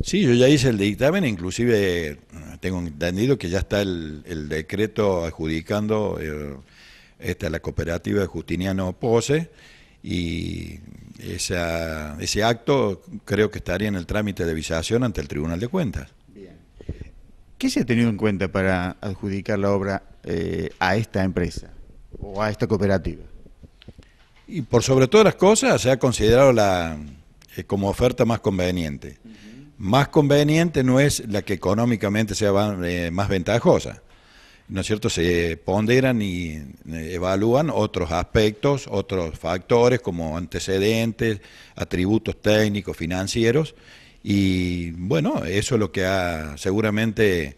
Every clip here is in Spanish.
Sí, yo ya hice el dictamen, inclusive eh, tengo entendido que ya está el, decreto adjudicando eh, esta, la cooperativa de Justiniano Pose y esa, ese acto creo que estaría en el trámite de visación ante el Tribunal de Cuentas. Bien. ¿Qué se ha tenido en cuenta para adjudicar la obra eh, a esta empresa o a esta cooperativa? Y por sobre todas las cosas se ha considerado la como oferta más conveniente más conveniente no es la que económicamente sea eh, más ventajosa. ¿No es cierto? Se ponderan y eh, evalúan otros aspectos, otros factores como antecedentes, atributos técnicos, financieros, y bueno, eso es lo que ha seguramente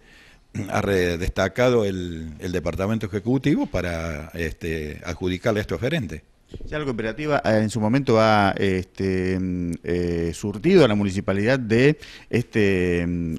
ha destacado el, Departamento Ejecutivo para este, adjudicarle a este oferente. Ya la cooperativa ah, en su momento ha este, mm, eh, surtido a la municipalidad de este, mm,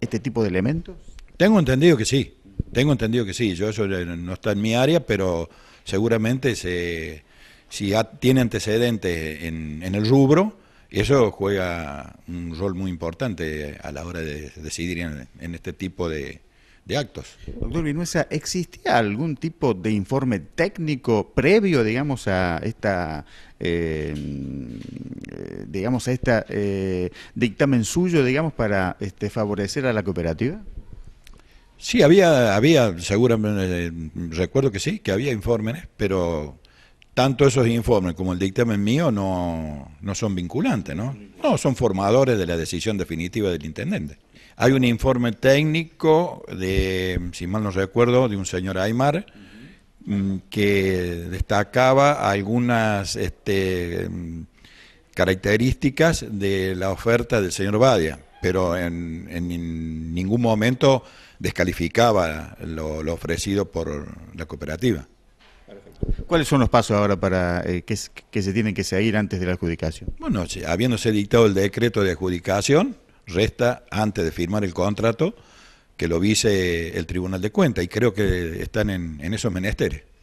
este, tipo de elementos. Tengo entendido que sí, tengo entendido que sí. Yo eso eh, no está en mi área, pero seguramente se, si tiene antecedentes en, el rubro, eso juega un rol muy importante a la hora de decidir en este tipo de, de actos. Doctor Vinuesa, ¿existía algún tipo de informe técnico previo, digamos, a esta, eh, mm, digamos, a eh, dictamen suyo, digamos, para este, favorecer a la cooperativa? Sí, había, había, seguramente, eh, recuerdo que sí, que había informes, pero tanto esos informes como el dictamen mío no, no son vinculantes, ¿no? No, son formadores de la decisión definitiva del intendente. Hay un informe técnico de, si mal no recuerdo, de un señor Aymar, mm, que destacaba algunas este, mm, características de la oferta del señor Badia, pero en, ningún momento descalificaba lo ofrecido por la cooperativa. ¿Cuáles son los pasos ahora para eh, que, se tienen que seguir antes de la adjudicación? Bueno, habiéndose dictado el decreto de adjudicación, resta antes de firmar el contrato que lo vise el Tribunal de Cuentas y creo que están en esos menesteres.